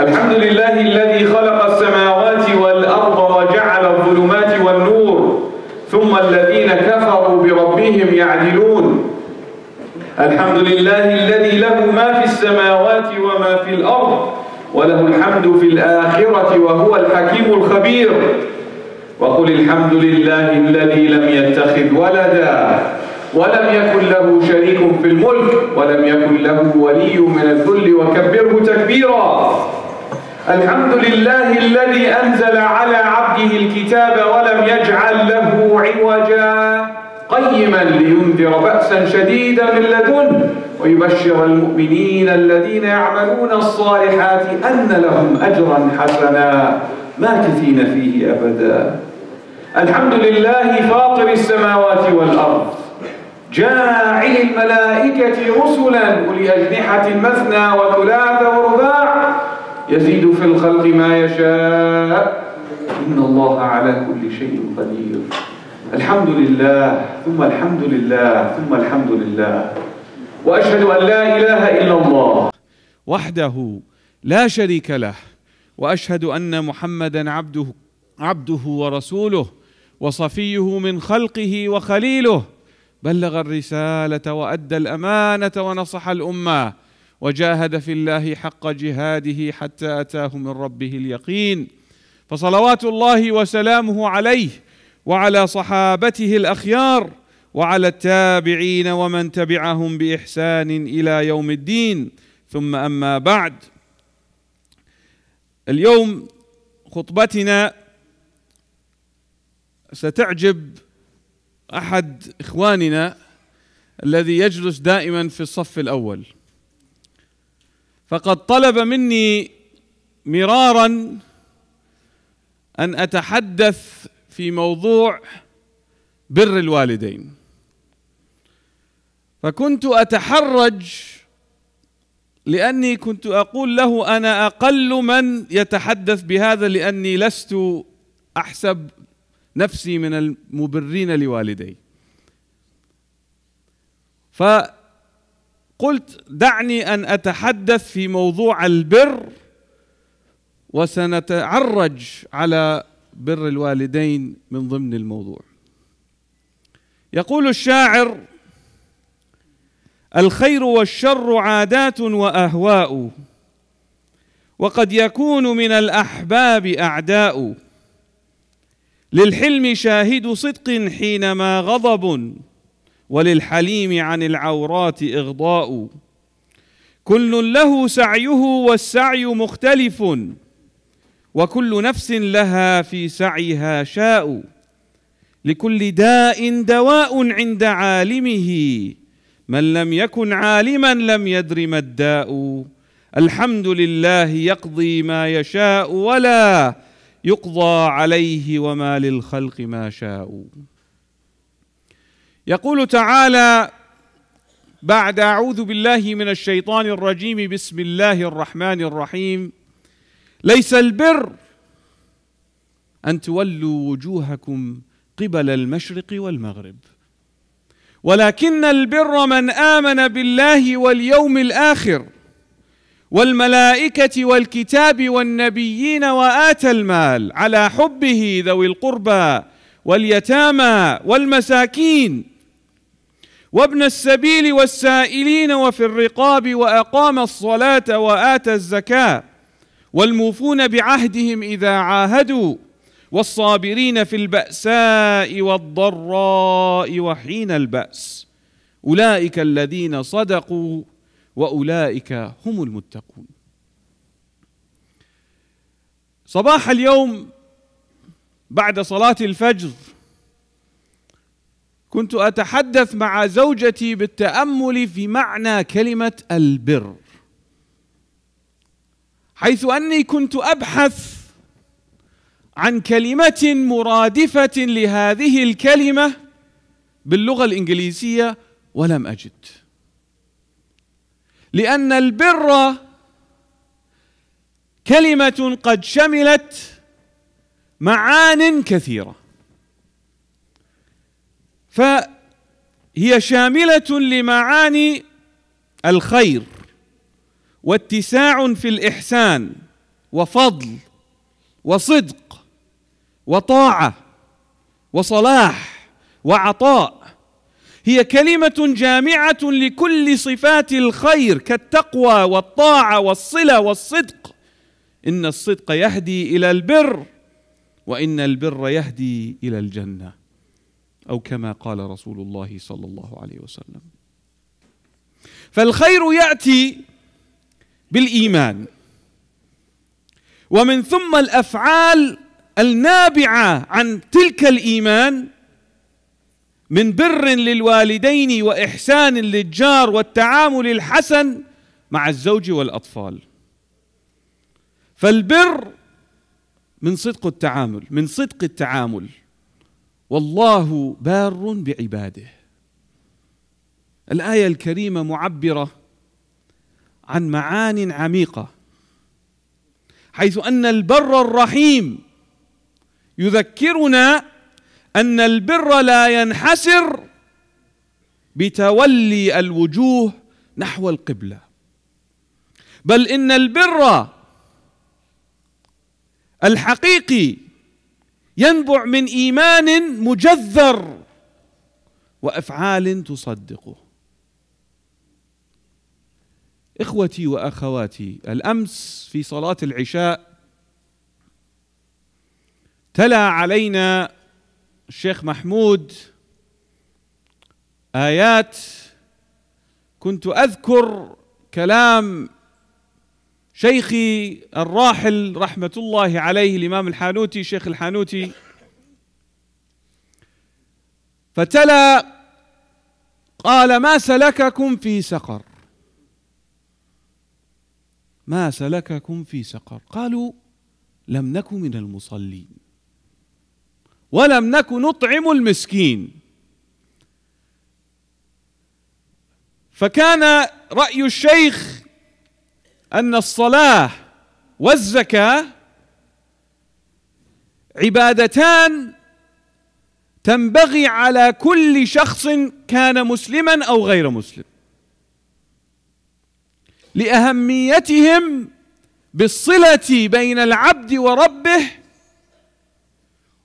الحمد لله الذي خلق السماوات والأرض وجعل الظلمات والنور ثم الذين كفروا بربهم يعدلون الحمد لله الذي له ما في السماوات وما في الأرض وله الحمد في الآخرة وهو الحكيم الخبير وقل الحمد لله الذي لم يتخذ ولدا ولم يكن له شريك في الملك ولم يكن له ولي من الذل وكبره تكبيرا الحمد لله الذي أنزل على عبده الكتاب ولم يجعل له عوجا قيما لينذر بأسا شديدا من لدنه ويبشر المؤمنين الذين يعملون الصالحات أن لهم أجرا حسنا ما كثين فيه أبدا الحمد لله فاطر السماوات والأرض جاعل الملائكة رسلا أولي أجنحة مثنى وثلاث ورباع يزيد في الخلق ما يشاء إن الله على كل شيء قدير الحمد لله ثم الحمد لله ثم الحمد لله وأشهد أن لا إله إلا الله وحده لا شريك له وأشهد أن محمدا عبده عبده ورسوله وصفيه من خلقه وخليله بلغ الرسالة وأدى الأمانة ونصح الأمة وجاهد في الله حق جهاده حتى اتاه من ربه اليقين فصلوات الله وسلامه عليه وعلى صحابته الاخيار وعلى التابعين ومن تبعهم باحسان الى يوم الدين ثم اما بعد اليوم خطبتنا ستعجب احد اخواننا الذي يجلس دائما في الصف الاول فقد طلب مني مرارا ان اتحدث في موضوع بر الوالدين فكنت اتحرج لاني كنت اقول له انا اقل من يتحدث بهذا لاني لست احسب نفسي من المبرين لوالدي ف قلت دعني ان اتحدث في موضوع البر وسنتعرج على بر الوالدين من ضمن الموضوع يقول الشاعر الخير والشر عادات واهواء وقد يكون من الاحباب اعداء للحلم شاهد صدق حينما غضب وللحليم عن العورات إغضاء كل له سعيه والسعي مختلف وكل نفس لها في سعيها شاء لكل داء دواء عند عالمه من لم يكن عالما لم يدر ما الداء الحمد لله يقضي ما يشاء ولا يقضى عليه وما للخلق ما شاء يقول تعالى بعد اعوذ بالله من الشيطان الرجيم بسم الله الرحمن الرحيم ليس البر ان تولوا وجوهكم قبل المشرق والمغرب ولكن البر من امن بالله واليوم الاخر والملائكه والكتاب والنبيين واتى المال على حبه ذوي القربى واليتامى والمساكين وابن السبيل والسائلين وفي الرقاب واقام الصلاه واتى الزكاه والموفون بعهدهم اذا عاهدوا والصابرين في الباساء والضراء وحين الباس اولئك الذين صدقوا واولئك هم المتقون صباح اليوم بعد صلاه الفجر كنت اتحدث مع زوجتي بالتامل في معنى كلمه البر حيث اني كنت ابحث عن كلمه مرادفه لهذه الكلمه باللغه الانجليزيه ولم اجد لان البر كلمه قد شملت معان كثيره فهي شامله لمعاني الخير واتساع في الاحسان وفضل وصدق وطاعه وصلاح وعطاء هي كلمه جامعه لكل صفات الخير كالتقوى والطاعه والصله والصدق ان الصدق يهدي الى البر وان البر يهدي الى الجنه او كما قال رسول الله صلى الله عليه وسلم فالخير ياتي بالايمان ومن ثم الافعال النابعه عن تلك الايمان من بر للوالدين واحسان للجار والتعامل الحسن مع الزوج والاطفال فالبر من صدق التعامل من صدق التعامل والله بار بعباده الايه الكريمه معبره عن معان عميقه حيث ان البر الرحيم يذكرنا ان البر لا ينحسر بتولي الوجوه نحو القبله بل ان البر الحقيقي ينبع من ايمان مجذر وافعال تصدقه اخوتي واخواتي الامس في صلاه العشاء تلا علينا الشيخ محمود ايات كنت اذكر كلام شيخي الراحل رحمة الله عليه الإمام الحانوتي شيخ الحانوتي فتلا قال ما سلككم في سقر ما سلككم في سقر قالوا لم نك من المصلين ولم نك نطعم المسكين فكان رأي الشيخ أن الصلاة والزكاة عبادتان تنبغي على كل شخص كان مسلما أو غير مسلم لأهميتهم بالصلة بين العبد وربه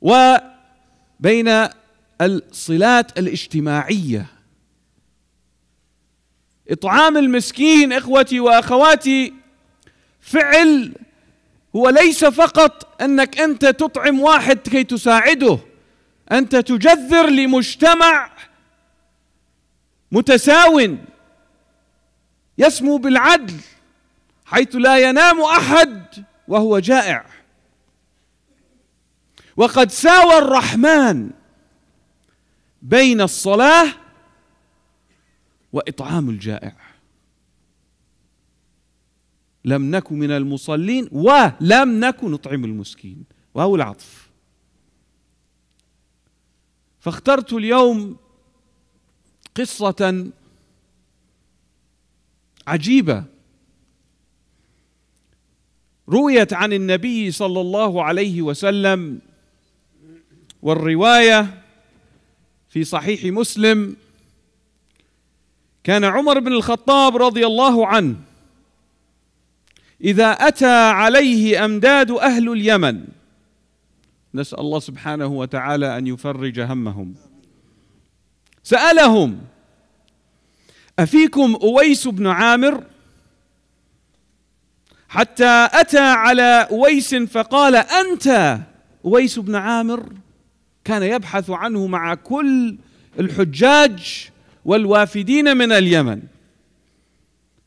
وبين الصلات الاجتماعيه إطعام المسكين إخوتي وأخواتي فعل هو ليس فقط أنك أنت تطعم واحد كي تساعده أنت تجذر لمجتمع متساو يسمو بالعدل حيث لا ينام أحد وهو جائع وقد ساوى الرحمن بين الصلاه واطعام الجائع لم نكن من المصلين ولم نكن نطعم المسكين وهو العطف فاخترت اليوم قصه عجيبه رويت عن النبي صلى الله عليه وسلم والروايه في صحيح مسلم كان عمر بن الخطاب رضي الله عنه اذا اتى عليه امداد اهل اليمن نسال الله سبحانه وتعالى ان يفرج همهم سالهم افيكم اويس بن عامر حتى اتى على اويس فقال انت اويس بن عامر كان يبحث عنه مع كل الحجاج والوافدين من اليمن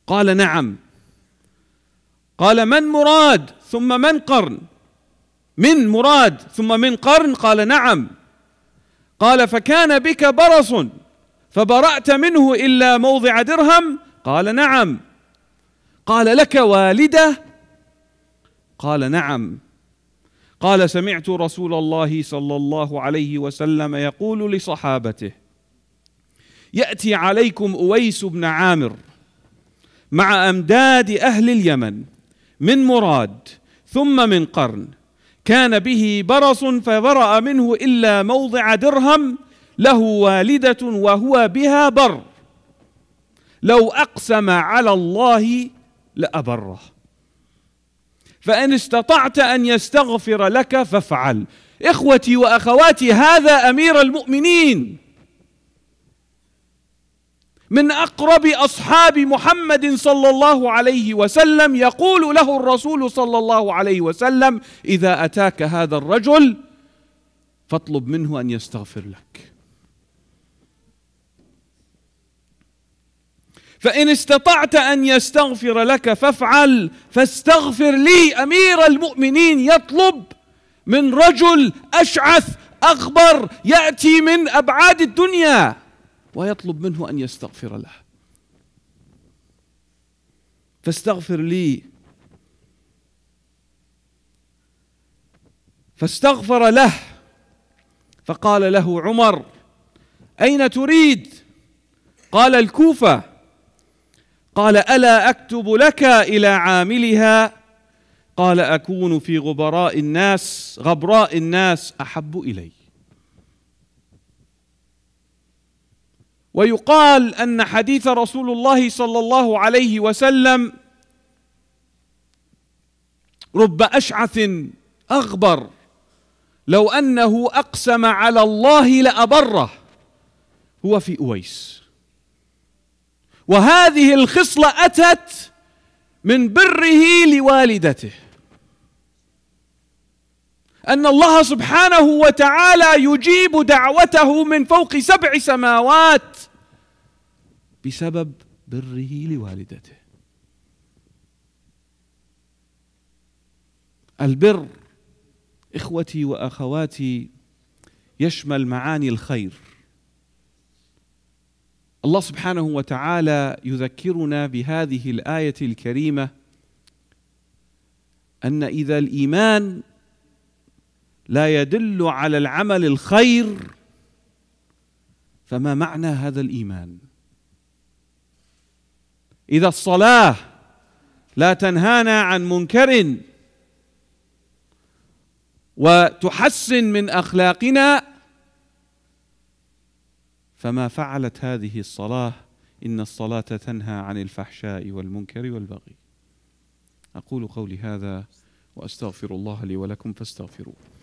قال نعم قال من مراد ثم من قرن من مراد ثم من قرن قال نعم قال فكان بك برص فبرأت منه إلا موضع درهم قال نعم قال لك والدة قال نعم قال سمعت رسول الله صلى الله عليه وسلم يقول لصحابته يأتي عليكم أويس بن عامر مع أمداد أهل اليمن من مراد ثم من قرن كان به برص فبرأ منه إلا موضع درهم له والدة وهو بها بر لو أقسم على الله لأبره فإن استطعت أن يستغفر لك فافعل إخوتي وأخواتي هذا أمير المؤمنين من اقرب اصحاب محمد صلى الله عليه وسلم يقول له الرسول صلى الله عليه وسلم اذا اتاك هذا الرجل فاطلب منه ان يستغفر لك فان استطعت ان يستغفر لك فافعل فاستغفر لي امير المؤمنين يطلب من رجل اشعث اخبر ياتي من ابعاد الدنيا ويطلب منه أن يستغفر له فاستغفر لي فاستغفر له فقال له عمر أين تريد؟ قال الكوفة قال ألا أكتب لك إلى عاملها؟ قال أكون في غبراء الناس غبراء الناس أحب إلي ويقال ان حديث رسول الله صلى الله عليه وسلم رب اشعث اغبر لو انه اقسم على الله لابره هو في اويس وهذه الخصله اتت من بره لوالدته أن الله سبحانه وتعالى يجيب دعوته من فوق سبع سماوات بسبب بره لوالدته البر إخوتي وأخواتي يشمل معاني الخير الله سبحانه وتعالى يذكرنا بهذه الآية الكريمة أن إذا الإيمان لا يدل على العمل الخير فما معنى هذا الايمان اذا الصلاه لا تنهانا عن منكر وتحسن من اخلاقنا فما فعلت هذه الصلاه ان الصلاه تنهى عن الفحشاء والمنكر والبغي اقول قولي هذا واستغفر الله لي ولكم فاستغفروه